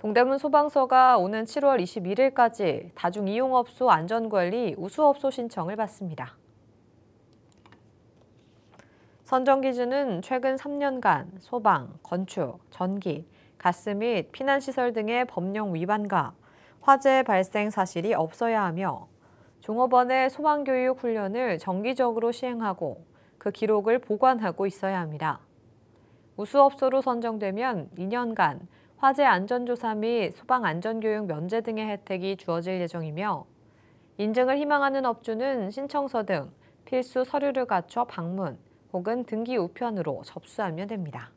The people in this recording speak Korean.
동대문 소방서가 오는 7월 21일까지 다중이용업소 안전관리 우수업소 신청을 받습니다. 선정 기준은 최근 3년간 소방, 건축, 전기, 가스 및 피난시설 등의 법령 위반과 화재 발생 사실이 없어야 하며 종업원의 소방교육 훈련을 정기적으로 시행하고 그 기록을 보관하고 있어야 합니다. 우수업소로 선정되면 2년간 화재 안전조사 및 소방 안전교육 면제 등의 혜택이 주어질 예정이며 인증을 희망하는 업주는 신청서 등 필수 서류를 갖춰 방문 혹은 등기 우편으로 접수하면 됩니다.